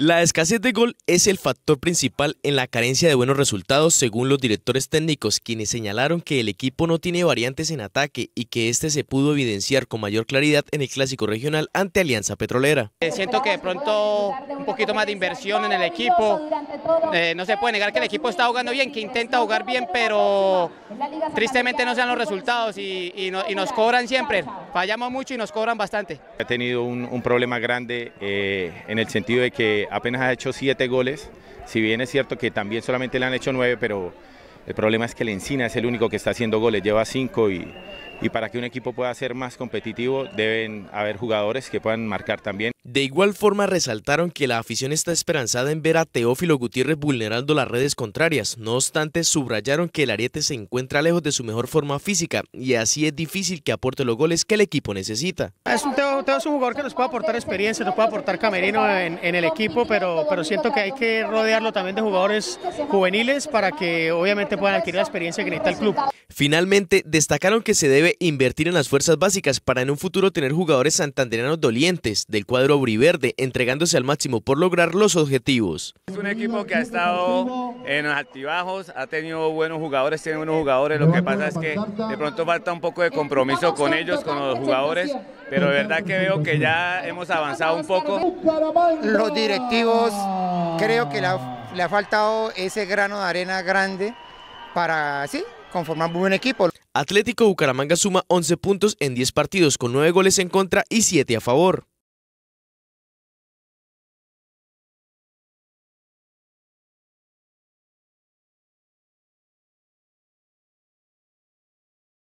La escasez de gol es el factor principal en la carencia de buenos resultados, según los directores técnicos, quienes señalaron que el equipo no tiene variantes en ataque y que este se pudo evidenciar con mayor claridad en el clásico regional ante Alianza Petrolera. Eh, siento que de pronto un poquito más de inversión en el equipo. Eh, no se puede negar que el equipo está jugando bien, que intenta jugar bien, pero tristemente no sean los resultados y, nos cobran siempre. Fallamos mucho y nos cobran bastante. He tenido un, problema grande eh, en el sentido de que apenas ha hecho siete goles, si bien es cierto que también solamente le han hecho nueve, pero el problema es que el Encina es el único que está haciendo goles, lleva cinco y y para que un equipo pueda ser más competitivo deben haber jugadores que puedan marcar también. De igual forma resaltaron que la afición está esperanzada en ver a Teófilo Gutiérrez vulnerando las redes contrarias, no obstante subrayaron que el Ariete se encuentra lejos de su mejor forma física y así es difícil que aporte los goles que el equipo necesita. Ah, es un es un jugador que nos puede aportar experiencia, nos puede aportar camerino en, el equipo, pero siento que hay que rodearlo también de jugadores juveniles para que obviamente puedan adquirir la experiencia que necesita el club. Finalmente, destacaron que se debe invertir en las fuerzas básicas para en un futuro tener jugadores santandereanos dolientes del cuadro Briverde, entregándose al máximo por lograr los objetivos. Es un equipo que ha estado en los altibajos, ha tenido buenos jugadores, tiene buenos jugadores, lo que pasa es que de pronto falta un poco de compromiso con ellos, con los jugadores, pero de verdad que veo que ya hemos avanzado un poco. Los directivos creo que le ha, le ha faltado ese grano de arena grande para, sí, Conformamos un buen equipo. Atlético Bucaramanga suma 11 puntos en 10 partidos con 9 goles en contra y 7 a favor.